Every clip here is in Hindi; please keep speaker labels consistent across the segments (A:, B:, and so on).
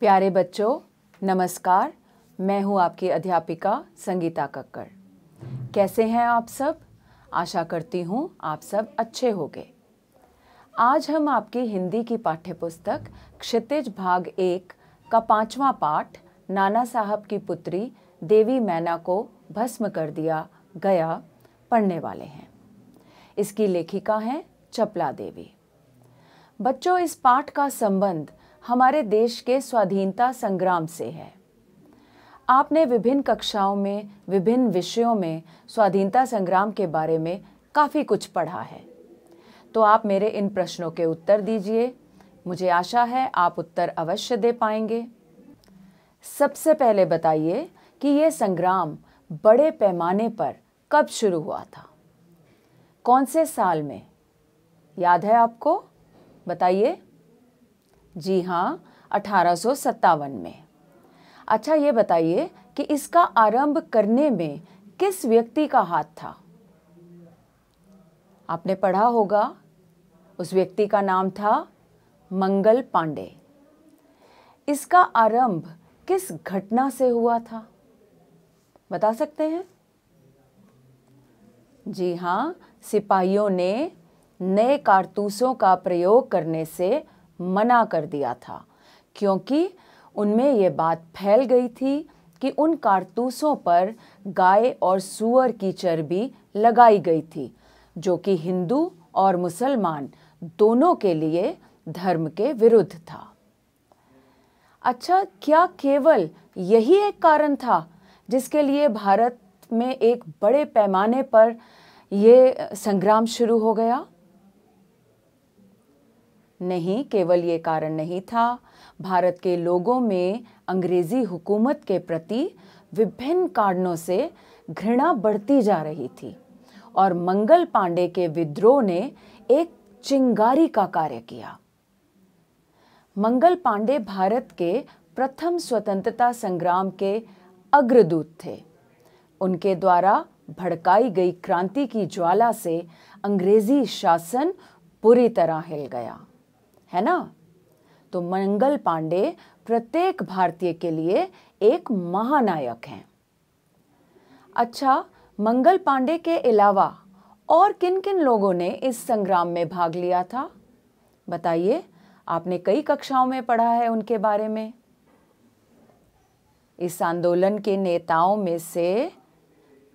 A: प्यारे बच्चों नमस्कार मैं हूं आपकी अध्यापिका संगीता कक्कर कैसे हैं आप सब आशा करती हूं आप सब अच्छे होंगे आज हम आपकी हिंदी की पाठ्यपुस्तक क्षितिज भाग एक का पांचवा पाठ नाना साहब की पुत्री देवी मैना को भस्म कर दिया गया पढ़ने वाले हैं इसकी लेखिका हैं चपला देवी बच्चों इस पाठ का संबंध हमारे देश के स्वाधीनता संग्राम से है आपने विभिन्न कक्षाओं में विभिन्न विषयों में स्वाधीनता संग्राम के बारे में काफ़ी कुछ पढ़ा है तो आप मेरे इन प्रश्नों के उत्तर दीजिए मुझे आशा है आप उत्तर अवश्य दे पाएंगे सबसे पहले बताइए कि ये संग्राम बड़े पैमाने पर कब शुरू हुआ था कौन से साल में याद है आपको बताइए जी हाँ अठारह में अच्छा ये बताइए कि इसका आरंभ करने में किस व्यक्ति का हाथ था आपने पढ़ा होगा उस व्यक्ति का नाम था मंगल पांडे इसका आरंभ किस घटना से हुआ था बता सकते हैं जी हाँ सिपाहियों ने नए कारतूसों का प्रयोग करने से मना कर दिया था क्योंकि उनमें ये बात फैल गई थी कि उन कारतूसों पर गाय और सुअर की चर्बी लगाई गई थी जो कि हिंदू और मुसलमान दोनों के लिए धर्म के विरुद्ध था अच्छा क्या केवल यही एक कारण था जिसके लिए भारत में एक बड़े पैमाने पर यह संग्राम शुरू हो गया नहीं केवल ये कारण नहीं था भारत के लोगों में अंग्रेज़ी हुकूमत के प्रति विभिन्न कारणों से घृणा बढ़ती जा रही थी और मंगल पांडे के विद्रोह ने एक चिंगारी का कार्य किया मंगल पांडे भारत के प्रथम स्वतंत्रता संग्राम के अग्रदूत थे उनके द्वारा भड़काई गई क्रांति की ज्वाला से अंग्रेजी शासन पूरी तरह हिल गया है ना तो मंगल पांडे प्रत्येक भारतीय के लिए एक महानायक हैं अच्छा मंगल पांडे के अलावा और किन किन लोगों ने इस संग्राम में भाग लिया था बताइए आपने कई कक्षाओं में पढ़ा है उनके बारे में इस आंदोलन के नेताओं में से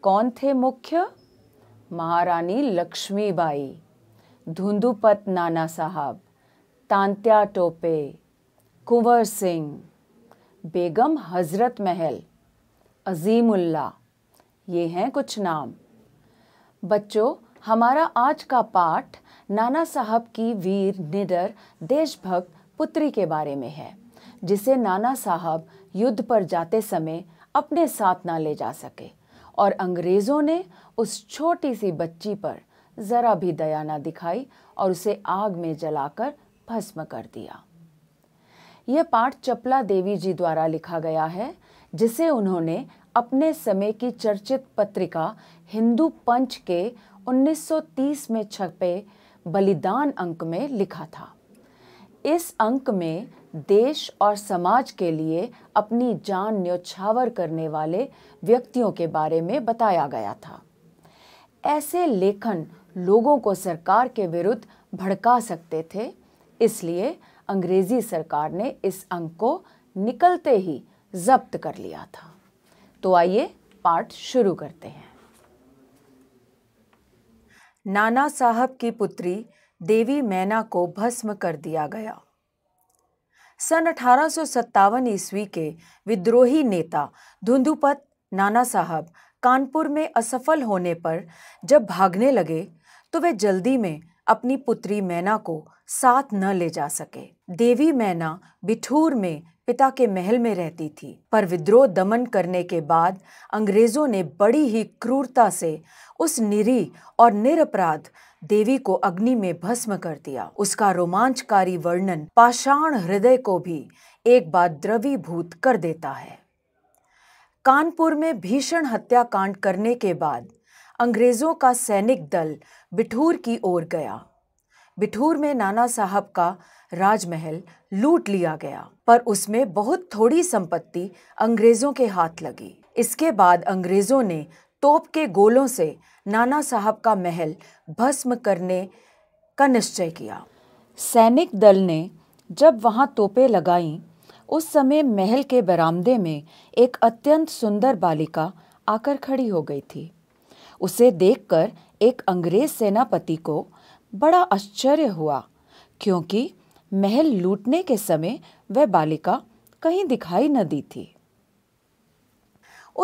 A: कौन थे मुख्य महारानी लक्ष्मीबाई धुंधुपत नाना साहब तांत्या टोपे कुंवर सिंह बेगम हज़रत महल अजीमुल्ला ये हैं कुछ नाम बच्चों हमारा आज का पाठ नाना साहब की वीर निडर देशभक्त पुत्री के बारे में है जिसे नाना साहब युद्ध पर जाते समय अपने साथ ना ले जा सके और अंग्रेज़ों ने उस छोटी सी बच्ची पर ज़रा भी दया ना दिखाई और उसे आग में जलाकर भस्म कर दिया यह पाठ चपला देवी जी द्वारा लिखा गया है जिसे उन्होंने अपने समय की चर्चित पत्रिका हिंदू पंच के 1930 में छपे बलिदान अंक में लिखा था इस अंक में देश और समाज के लिए अपनी जान न्योछावर करने वाले व्यक्तियों के बारे में बताया गया था ऐसे लेखन लोगों को सरकार के विरुद्ध भड़का सकते थे इसलिए अंग्रेज़ी सरकार ने इस अंक को निकलते ही जब्त कर लिया था तो आइए पाठ शुरू करते हैं नाना साहब की पुत्री देवी मैना को भस्म कर दिया गया सन अठारह ईस्वी के विद्रोही नेता धुंधुपत नाना साहब कानपुर में असफल होने पर जब भागने लगे तो वे जल्दी में अपनी पुत्री मैना को साथ न ले जा सके देवी मैना बिठूर में पिता के महल में रहती थी पर विद्रोह दमन करने के बाद अंग्रेजों ने बड़ी ही क्रूरता से उस निरी और निरपराध देवी को अग्नि में भस्म कर दिया उसका रोमांचकारी वर्णन पाषाण हृदय को भी एक बार द्रवीभूत कर देता है कानपुर में भीषण हत्याकांड करने के बाद अंग्रेजों का सैनिक दल बिठूर की ओर गया बिठूर में नाना साहब का राजमहल लूट लिया गया पर उसमें बहुत थोड़ी संपत्ति अंग्रेजों के हाथ लगी इसके बाद अंग्रेजों ने तोप के गोलों से नाना साहब का महल भस्म करने का निश्चय किया सैनिक दल ने जब वहाँ तोपे लगाई उस समय महल के बरामदे में एक अत्यंत सुंदर बालिका आकर खड़ी हो गई थी उसे देखकर एक अंग्रेज सेनापति को बड़ा आश्चर्य हुआ क्योंकि महल लूटने के समय वह बालिका कहीं दिखाई न दी थी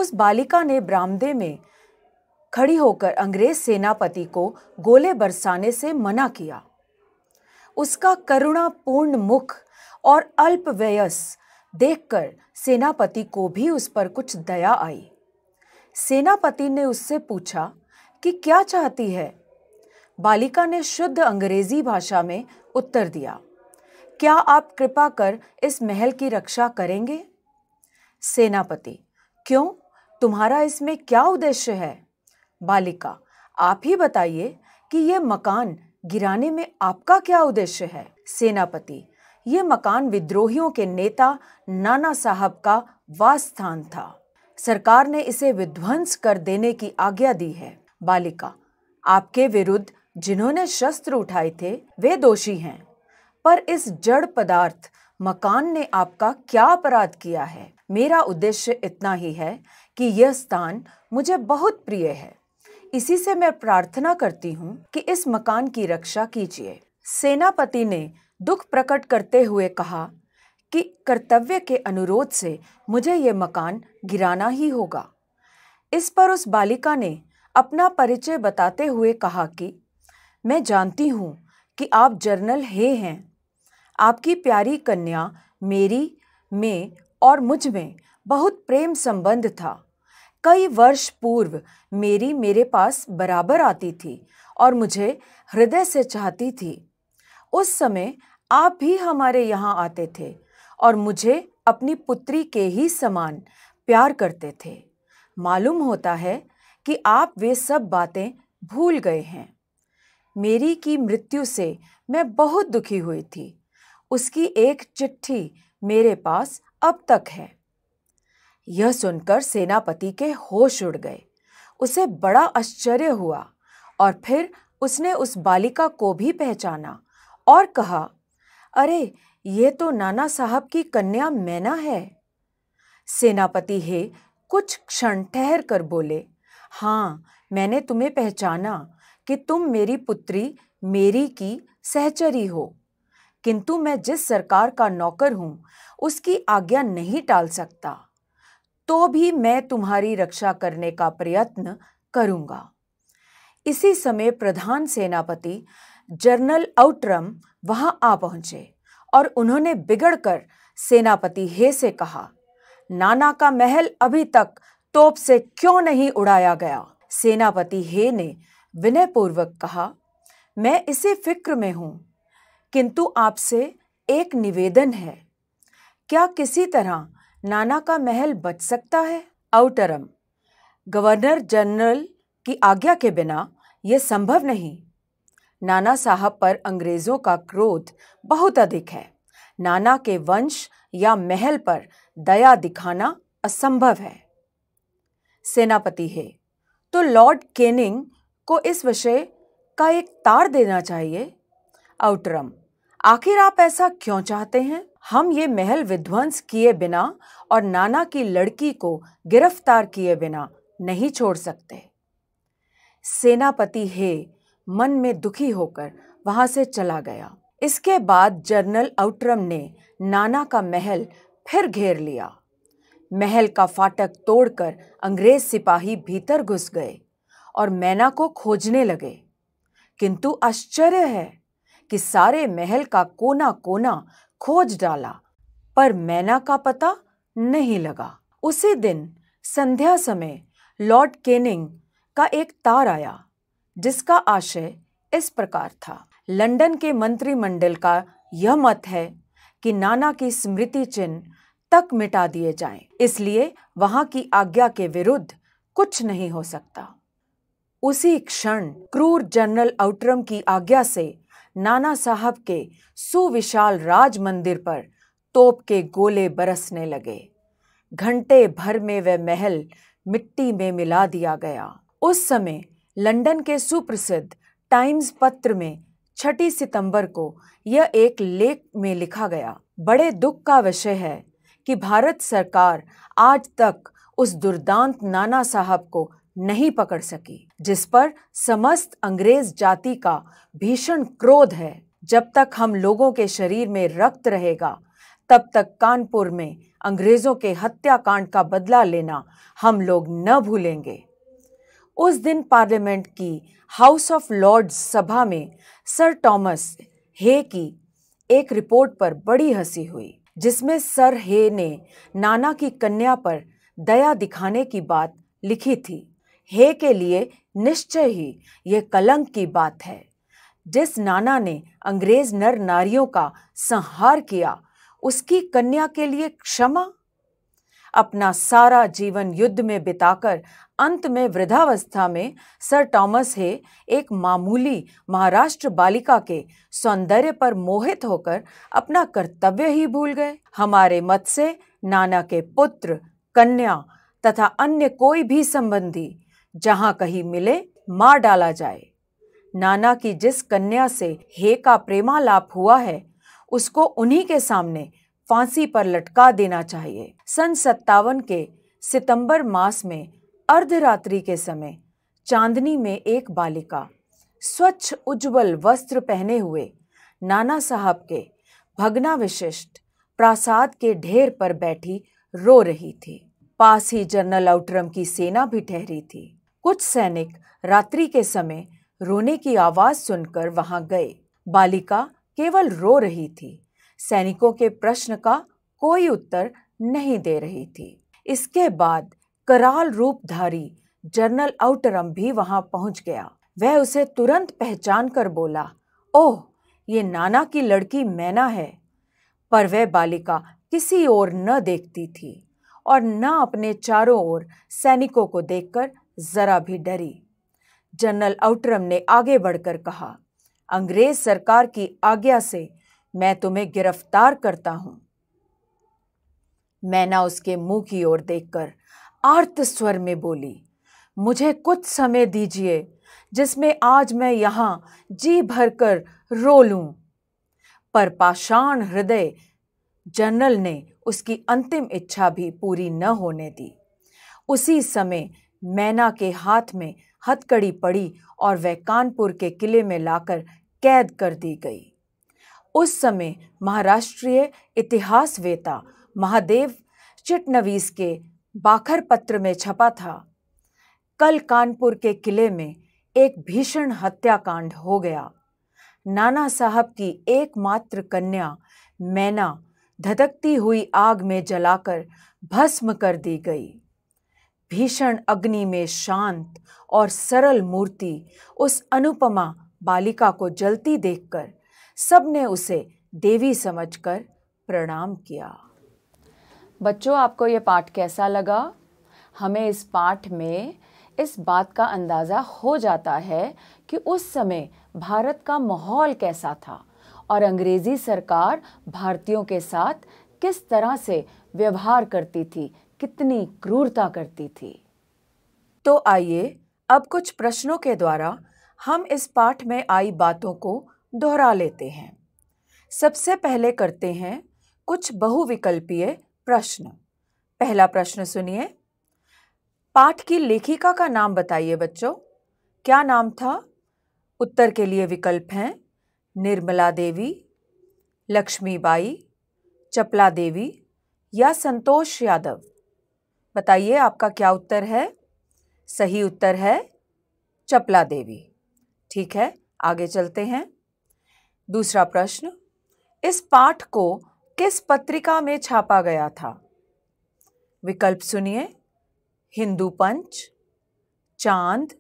A: उस बालिका ने ब्रामदे में खड़ी होकर अंग्रेज सेनापति को गोले बरसाने से मना किया उसका करुणापूर्ण मुख और अल्प देखकर सेनापति को भी उस पर कुछ दया आई सेनापति ने उससे पूछा कि क्या चाहती है बालिका ने शुद्ध अंग्रेजी भाषा में उत्तर दिया क्या आप कृपा कर इस महल की रक्षा करेंगे सेनापति क्यों तुम्हारा इसमें क्या उद्देश्य है बालिका आप ही बताइए कि यह मकान गिराने में आपका क्या उद्देश्य है सेनापति ये मकान विद्रोहियों के नेता नाना साहब का वास स्थान था सरकार ने इसे विध्वंस कर देने की आज्ञा दी है बालिका आपके विरुद्ध जिन्होंने शस्त्र उठाए थे वे दोषी हैं पर इस जड़ पदार्थ मकान ने आपका क्या अपराध किया है मेरा उद्देश्य इतना ही है कि यह स्थान मुझे बहुत प्रिय है इसी से मैं प्रार्थना करती हूँ कि इस मकान की रक्षा कीजिए सेनापति ने दुख प्रकट करते हुए कहा कि कर्तव्य के अनुरोध से मुझे ये मकान गिराना ही होगा इस पर उस बालिका ने अपना परिचय बताते हुए कहा कि मैं जानती हूँ कि आप जर्नल हे हैं आपकी प्यारी कन्या मेरी में और मुझ में बहुत प्रेम संबंध था कई वर्ष पूर्व मेरी मेरे पास बराबर आती थी और मुझे हृदय से चाहती थी उस समय आप भी हमारे यहाँ आते थे और मुझे अपनी पुत्री के ही समान प्यार करते थे मालूम होता है कि आप वे सब बातें भूल गए हैं मेरी की मृत्यु से मैं बहुत दुखी हुई थी उसकी एक चिट्ठी मेरे पास अब तक है यह सुनकर सेनापति के होश उड़ गए उसे बड़ा आश्चर्य हुआ और फिर उसने उस बालिका को भी पहचाना और कहा अरे ये तो नाना साहब की कन्या मैना है सेनापति हे कुछ क्षण ठहर कर बोले हाँ मैंने तुम्हें पहचाना कि तुम मेरी पुत्री मेरी की सहचरी हो किंतु मैं जिस सरकार का नौकर हूँ उसकी आज्ञा नहीं टाल सकता तो भी मैं तुम्हारी रक्षा करने का प्रयत्न करूँगा इसी समय प्रधान सेनापति जनरल आउटरम वहाँ आ पहुँचे और उन्होंने बिगड़कर सेनापति हे से कहा नाना का महल अभी तक तोप से क्यों नहीं उड़ाया गया सेनापति हे ने विनयपूर्वक कहा मैं इसी फिक्र में हूँ किंतु आपसे एक निवेदन है क्या किसी तरह नाना का महल बच सकता है आउटरम गवर्नर जनरल की आज्ञा के बिना यह संभव नहीं नाना साहब पर अंग्रेज़ों का क्रोध बहुत अधिक है नाना के वंश या महल पर दया दिखाना असंभव है सेनापति है तो लॉर्ड केनिंग को इस विषय का एक तार देना चाहिए आउटरम आखिर आप ऐसा क्यों चाहते हैं हम ये महल विध्वंस किए बिना और नाना की लड़की को गिरफ्तार किए बिना नहीं छोड़ सकते सेनापति हे मन में दुखी होकर वहां से चला गया इसके बाद जनरल आउटरम ने नाना का महल फिर घेर लिया महल का फाटक तोड़कर अंग्रेज सिपाही भीतर घुस गए और मैना को खोजने लगे किंतु आश्चर्य है कि सारे महल का कोना कोना खोज डाला पर मैना का पता नहीं लगा उसी दिन संध्या समय लॉर्ड केनिंग का एक तार आया जिसका आशय इस प्रकार था लंदन के मंत्रिमंडल का यह मत है कि नाना की स्मृति चिन्ह तक मिटा दिए जाएं, इसलिए वहां की आज्ञा के विरुद्ध कुछ नहीं हो सकता उसी क्षण क्रूर जनरल आउटरम की आज्ञा से नाना साहब के सुविशाल राज मंदिर पर तोप के गोले बरसने लगे घंटे भर में वह महल मिट्टी में मिला दिया गया उस समय लंदन के सुप्रसिद्ध टाइम्स पत्र में छठी सितंबर को यह एक लेख में लिखा गया बड़े दुख का विषय है कि भारत सरकार आज तक उस दुर्दांत नाना साहब को नहीं पकड़ सकी जिस पर समस्त अंग्रेज जाति का भीषण क्रोध है जब तक हम लोगों के शरीर में रक्त रहेगा तब तक कानपुर में अंग्रेजों के हत्याकांड का बदला लेना हम लोग न भूलेंगे उस दिन पार्लियामेंट की हाउस ऑफ लॉर्ड्स सभा में सर टॉमस हे की एक रिपोर्ट पर बड़ी हंसी हुई जिसमें सर हे ने नाना की कन्या पर दया दिखाने की बात लिखी थी हे के लिए निश्चय ही यह कलंक की बात है जिस नाना ने अंग्रेज नर नारियों का संहार किया उसकी कन्या के लिए क्षमा अपना सारा जीवन युद्ध में बिताकर अंत में वृद्धावस्था में सर टॉमस हे एक मामूली महाराष्ट्र बालिका के सौंदर्य पर मोहित होकर अपना कर्तव्य ही भूल गए हमारे मत से नाना के पुत्र कन्या तथा अन्य कोई भी संबंधी जहां कहीं मिले मार डाला जाए नाना की जिस कन्या से हे का प्रेमालाप हुआ है उसको उन्हीं के सामने फांसी पर लटका देना चाहिए सन सत्तावन के सितंबर मास में अर्धरात्रि के समय चांदनी में एक बालिका स्वच्छ उज्जवल वस्त्र पहने हुए नाना साहब के भगना विशिष्ट प्रासाद के ढेर पर बैठी रो रही थी पास ही जनरल आउटरम की सेना भी ठहरी थी कुछ सैनिक रात्रि के समय रोने की आवाज सुनकर वहां गए बालिका केवल रो रही थी सैनिकों के प्रश्न का कोई उत्तर नहीं दे रही थी इसके बाद कराल रूपधारी जनरल आउटरम भी वहां पहुंच गया वह उसे तुरंत पहचान कर बोला ओह ये नाना की लड़की मैना है पर वह बालिका किसी ओर न देखती थी और न अपने चारों ओर सैनिकों को देखकर ज़रा भी डरी जनरल आउटरम ने आगे बढ़कर कहा अंग्रेज सरकार की आज्ञा से मैं तुम्हें गिरफ्तार करता हूं मैना उसके मुंह की ओर देखकर आर्त स्वर में बोली मुझे कुछ समय दीजिए जिसमें आज मैं यहां जी भरकर रो लूं पर पाषाण हृदय जनरल ने उसकी अंतिम इच्छा भी पूरी न होने दी उसी समय मैना के हाथ में हथकड़ी पड़ी और वह कानपुर के किले में लाकर कैद कर दी गई उस समय महाराष्ट्रीय इतिहासवेता महादेव चिटनवीस के बाखर पत्र में छपा था कल कानपुर के किले में एक भीषण हत्याकांड हो गया नाना साहब की एकमात्र कन्या मैना धधकती हुई आग में जलाकर भस्म कर दी गई भीषण अग्नि में शांत और सरल मूर्ति उस अनुपमा बालिका को जलती देखकर सबने उसे देवी समझकर प्रणाम किया बच्चों आपको ये पाठ कैसा लगा हमें इस पाठ में इस बात का अंदाज़ा हो जाता है कि उस समय भारत का माहौल कैसा था और अंग्रेज़ी सरकार भारतीयों के साथ किस तरह से व्यवहार करती थी कितनी क्रूरता करती थी तो आइए अब कुछ प्रश्नों के द्वारा हम इस पाठ में आई बातों को दोहरा लेते हैं सबसे पहले करते हैं कुछ बहुविकल्पीय प्रश्न पहला प्रश्न सुनिए पाठ की लेखिका का नाम बताइए बच्चों क्या नाम था उत्तर के लिए विकल्प हैं निर्मला देवी लक्ष्मीबाई चपला देवी या संतोष यादव बताइए आपका क्या उत्तर है सही उत्तर है चपला देवी ठीक है आगे चलते हैं दूसरा प्रश्न इस पाठ को किस पत्रिका में छापा गया था विकल्प सुनिए हिंदू पंच चांद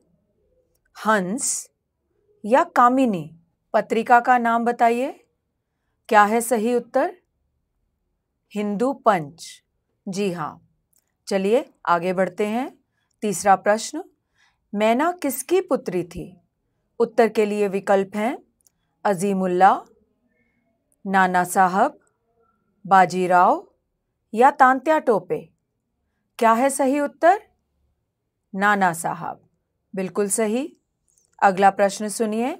A: हंस या कामिनी पत्रिका का नाम बताइए क्या है सही उत्तर हिंदू पंच जी हाँ चलिए आगे बढ़ते हैं तीसरा प्रश्न मैना किसकी पुत्री थी उत्तर के लिए विकल्प हैं अजीमुल्ला नाना साहब बाजीराव या तांत्या टोपे क्या है सही उत्तर नाना साहब बिल्कुल सही अगला प्रश्न सुनिए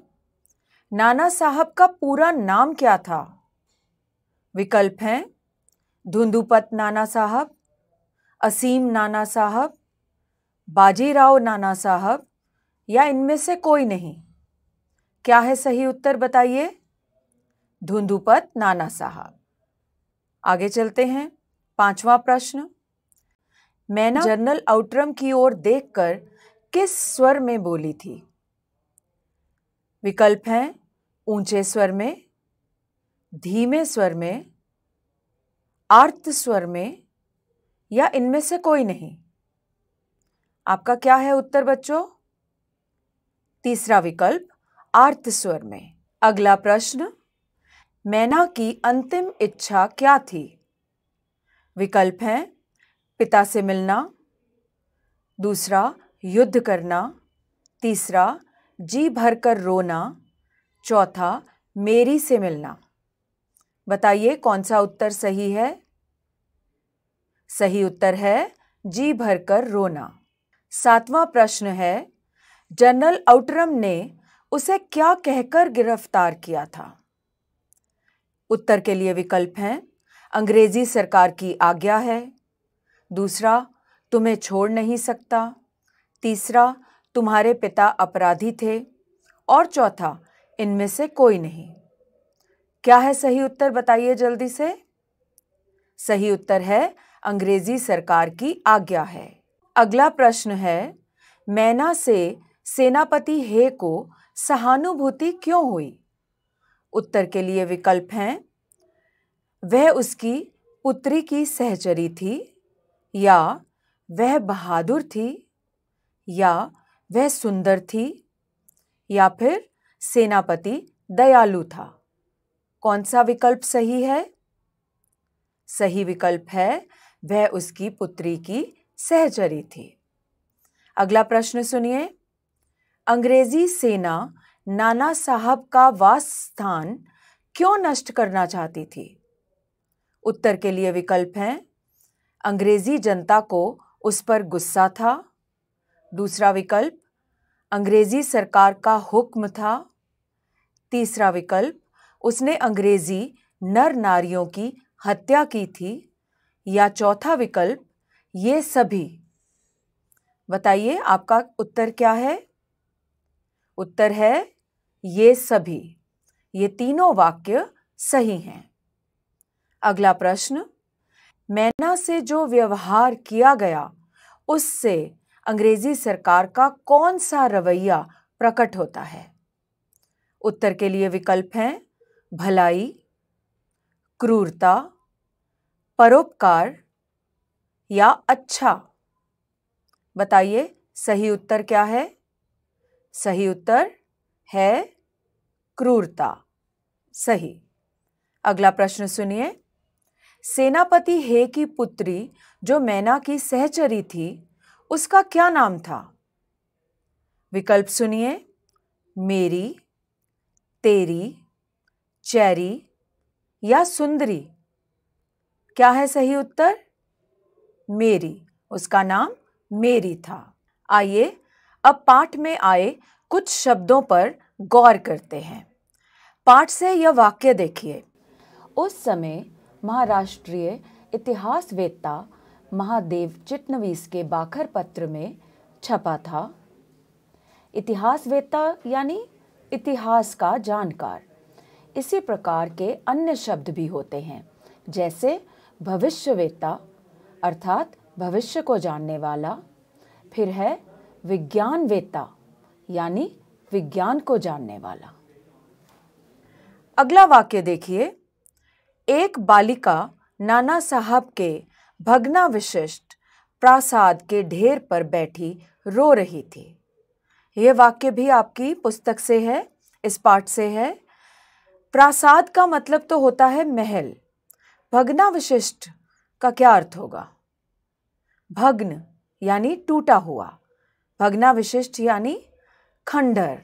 A: नाना साहब का पूरा नाम क्या था विकल्प हैं धुंधुपत नाना साहब असीम नाना साहब बाजीराव नाना साहब या इनमें से कोई नहीं क्या है सही उत्तर बताइए धुंधुपत नाना साहब आगे चलते हैं पांचवा प्रश्न मैना जनरल आउटरम की ओर देखकर किस स्वर में बोली थी विकल्प हैं ऊंचे स्वर में धीमे स्वर में आर्त स्वर में या इनमें से कोई नहीं आपका क्या है उत्तर बच्चों तीसरा विकल्प आर्थ स्वर में अगला प्रश्न मैना की अंतिम इच्छा क्या थी विकल्प हैं पिता से मिलना दूसरा युद्ध करना तीसरा जी भरकर रोना चौथा मेरी से मिलना बताइए कौन सा उत्तर सही है सही उत्तर है जी भरकर रोना सातवां प्रश्न है जनरल आउटरम ने उसे क्या कहकर गिरफ्तार किया था उत्तर के लिए विकल्प हैं अंग्रेजी सरकार की आज्ञा है दूसरा तुम्हें छोड़ नहीं सकता तीसरा तुम्हारे पिता अपराधी थे और चौथा इनमें से कोई नहीं क्या है सही उत्तर बताइए जल्दी से सही उत्तर है अंग्रेजी सरकार की आज्ञा है अगला प्रश्न है मैना से सेनापति हे को सहानुभूति क्यों हुई उत्तर के लिए विकल्प हैं वह उसकी पुत्री की सहचरी थी या वह बहादुर थी या वह सुंदर थी या फिर सेनापति दयालु था कौन सा विकल्प सही है सही विकल्प है वह उसकी पुत्री की सहचरी थी अगला प्रश्न सुनिए अंग्रेजी सेना नाना साहब का वास स्थान क्यों नष्ट करना चाहती थी उत्तर के लिए विकल्प हैं अंग्रेजी जनता को उस पर गुस्सा था दूसरा विकल्प अंग्रेजी सरकार का हुक्म था तीसरा विकल्प उसने अंग्रेजी नर नारियों की हत्या की थी या चौथा विकल्प ये सभी बताइए आपका उत्तर क्या है उत्तर है ये सभी ये तीनों वाक्य सही हैं अगला प्रश्न मैना से जो व्यवहार किया गया उससे अंग्रेजी सरकार का कौन सा रवैया प्रकट होता है उत्तर के लिए विकल्प हैं भलाई क्रूरता परोपकार या अच्छा बताइए सही उत्तर क्या है सही उत्तर है क्रूरता सही अगला प्रश्न सुनिए सेनापति हे की पुत्री जो मैना की सहचरी थी उसका क्या नाम था विकल्प सुनिए मेरी तेरी चैरी या सुंदरी क्या है सही उत्तर मेरी उसका नाम मेरी था आइए अब पाठ में आए कुछ शब्दों पर गौर करते हैं पाठ से यह वाक्य देखिए उस समय महाराष्ट्रीय वेत्ता महादेव चिटनवीस के बाखर पत्र में छपा था इतिहास वेत्ता यानी इतिहास का जानकार इसी प्रकार के अन्य शब्द भी होते हैं जैसे भविष्यवेत्ता अर्थात भविष्य को जानने वाला फिर है विज्ञानवेत्ता यानी विज्ञान को जानने वाला अगला वाक्य देखिए एक बालिका नाना साहब के भगना विशिष्ट प्रासाद के ढेर पर बैठी रो रही थी यह वाक्य भी आपकी पुस्तक से है इस पाठ से है प्रासाद का मतलब तो होता है महल भगना विशिष्ट का क्या अर्थ होगा भग्न यानी टूटा हुआ भगना विशिष्ट यानी खंडर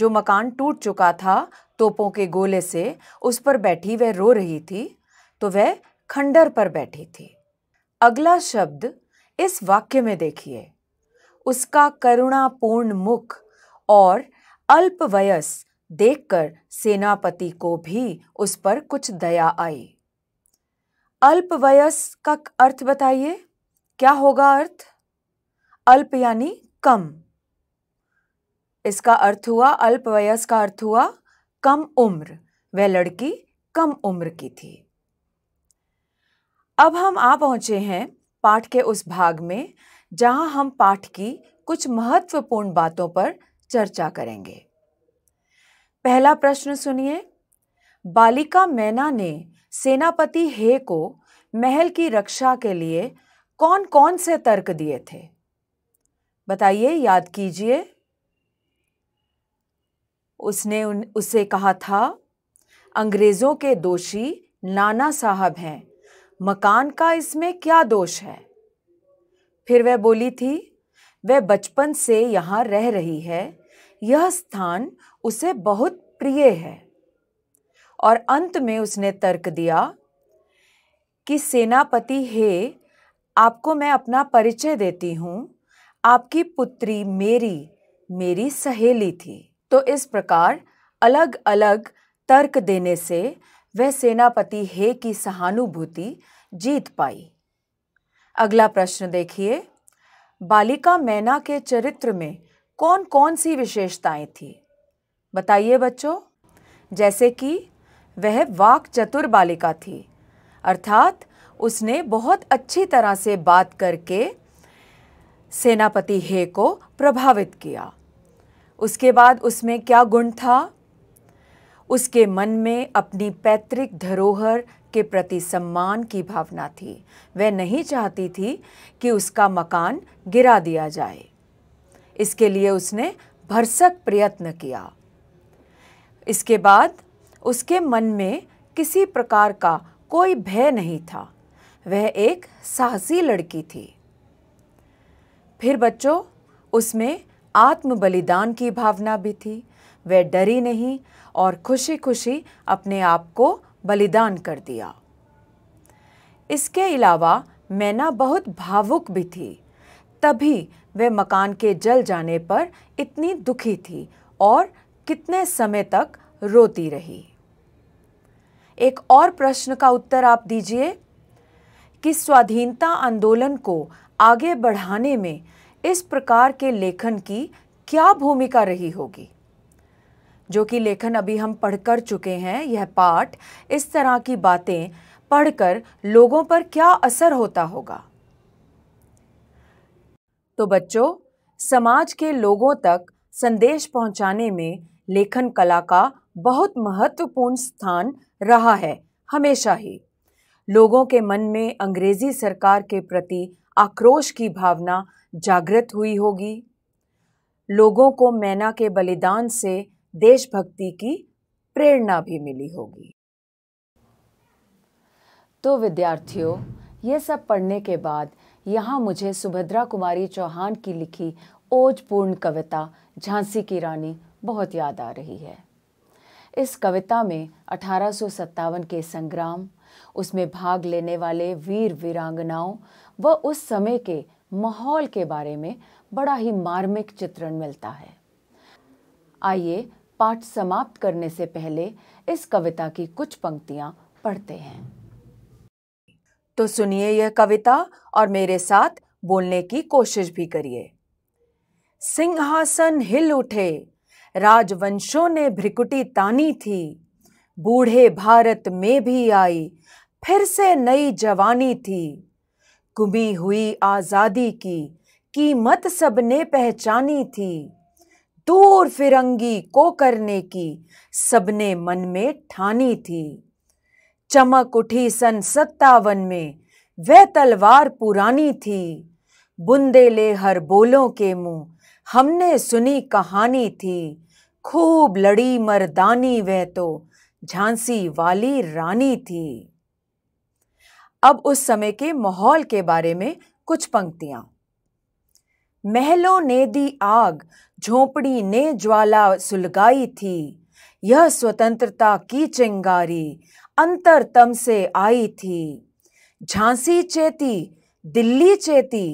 A: जो मकान टूट चुका था तोपों के गोले से उस पर बैठी वह रो रही थी तो वह खंडर पर बैठी थी अगला शब्द इस वाक्य में देखिए उसका करुणापूर्ण मुख और अल्प वयस देखकर सेनापति को भी उस पर कुछ दया आई अल्प वयस का अर्थ बताइए क्या होगा अर्थ अल्प यानी कम इसका अर्थ हुआ अल्पवयस का अर्थ हुआ कम उम्र वह लड़की कम उम्र की थी अब हम आ पहुंचे हैं पाठ के उस भाग में जहां हम पाठ की कुछ महत्वपूर्ण बातों पर चर्चा करेंगे पहला प्रश्न सुनिए बालिका मैना ने सेनापति हे को महल की रक्षा के लिए कौन कौन से तर्क दिए थे बताइए याद कीजिए उसने उन उसे कहा था अंग्रेज़ों के दोषी नाना साहब हैं मकान का इसमें क्या दोष है फिर वह बोली थी वह बचपन से यहाँ रह रही है यह स्थान उसे बहुत प्रिय है और अंत में उसने तर्क दिया कि सेनापति हे आपको मैं अपना परिचय देती हूँ आपकी पुत्री मेरी मेरी सहेली थी तो इस प्रकार अलग अलग तर्क देने से वह सेनापति हे की सहानुभूति जीत पाई अगला प्रश्न देखिए बालिका मैना के चरित्र में कौन कौन सी विशेषताएं थी बताइए बच्चों जैसे कि वह वाक चतुर बालिका थी अर्थात उसने बहुत अच्छी तरह से बात करके सेनापति हे को प्रभावित किया उसके बाद उसमें क्या गुण था उसके मन में अपनी पैतृक धरोहर के प्रति सम्मान की भावना थी वह नहीं चाहती थी कि उसका मकान गिरा दिया जाए इसके लिए उसने भरसक प्रयत्न किया इसके बाद उसके मन में किसी प्रकार का कोई भय नहीं था वह एक साहसी लड़की थी फिर बच्चों उसमें आत्म बलिदान की भावना भी थी वह डरी नहीं और खुशी खुशी अपने आप को बलिदान कर दिया इसके अलावा मैना बहुत भावुक भी थी तभी वह मकान के जल जाने पर इतनी दुखी थी और कितने समय तक रोती रही एक और प्रश्न का उत्तर आप दीजिए कि स्वाधीनता आंदोलन को आगे बढ़ाने में इस प्रकार के लेखन की क्या भूमिका रही होगी जो कि लेखन अभी हम पढ़ कर चुके हैं यह पाठ इस तरह की बातें पढ़कर लोगों पर क्या असर होता होगा तो बच्चों समाज के लोगों तक संदेश पहुंचाने में लेखन कला का बहुत महत्वपूर्ण स्थान रहा है हमेशा ही लोगों के मन में अंग्रेजी सरकार के प्रति आक्रोश की भावना जागृत हुई होगी लोगों को मैना के बलिदान से देशभक्ति की प्रेरणा भी मिली होगी तो विद्यार्थियों ये सब पढ़ने के बाद यहाँ मुझे सुभद्रा कुमारी चौहान की लिखी ओजपूर्ण कविता झांसी की रानी बहुत याद आ रही है इस कविता में अठारह के संग्राम उसमें भाग लेने वाले वीर वीरांगनाओं व उस समय के माहौल के बारे में बड़ा ही मार्मिक चित्रण मिलता है आइए पाठ समाप्त करने से पहले इस कविता की कुछ पंक्तियां पढ़ते हैं तो सुनिए यह कविता और मेरे साथ बोलने की कोशिश भी करिए सिंहासन हिल उठे राजवंशों ने भ्रिकुटी तानी थी बूढ़े भारत में भी आई फिर से नई जवानी थी कुमी हुई आज़ादी की कीमत सबने पहचानी थी दूर फिरंगी को करने की सबने मन में ठानी थी चमक उठी सन सत्तावन में वह तलवार पुरानी थी बुंदेले हर बोलों के मुंह हमने सुनी कहानी थी खूब लड़ी मर्दानी वह तो झांसी वाली रानी थी अब उस समय के माहौल के बारे में कुछ पंक्तियां महलों ने दी आग झोपड़ी ने ज्वाला सुलगाई थी यह स्वतंत्रता की चिंगारी अंतर तम से आई थी झांसी चेती दिल्ली चेती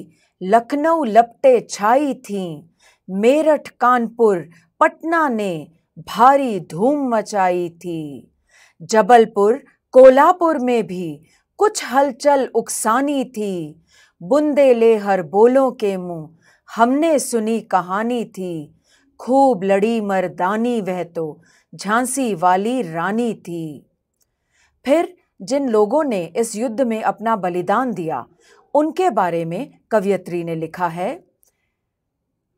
A: लखनऊ लपटे छाई थी मेरठ कानपुर पटना ने भारी धूम मचाई थी जबलपुर कोल्हापुर में भी कुछ हलचल उकसानी थी बुंदे ले हर बोलों के मुंह हमने सुनी कहानी थी खूब लड़ी मर्दानी वह तो झांसी वाली रानी थी फिर जिन लोगों ने इस युद्ध में अपना बलिदान दिया उनके बारे में कवियत्री ने लिखा है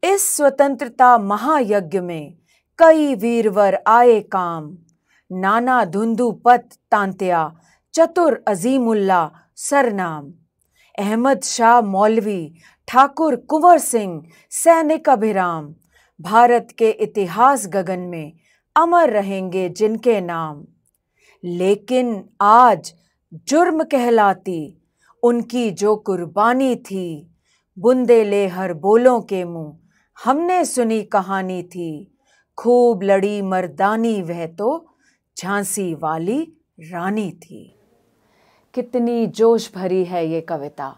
A: इस स्वतंत्रता महायज्ञ में कई वीरवर आए काम नाना धुंधु पत तांत्या चतुर अजीमुल्ला सरनाम अहमद शाह मौलवी ठाकुर कुंवर सिंह सैनिक अभिराम भारत के इतिहास गगन में अमर रहेंगे जिनके नाम लेकिन आज जुर्म कहलाती उनकी जो कुर्बानी थी बुंदेले हर बोलों के मुंह हमने सुनी कहानी थी खूब लड़ी मर्दानी वह तो झांसी वाली रानी थी कितनी जोश भरी है ये कविता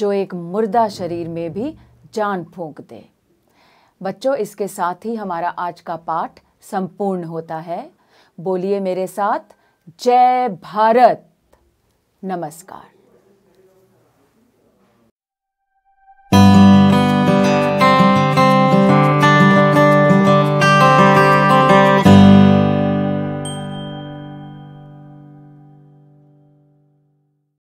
A: जो एक मुर्दा शरीर में भी जान फूंक दे बच्चों इसके साथ ही हमारा आज का पाठ संपूर्ण होता है बोलिए मेरे साथ जय भारत नमस्कार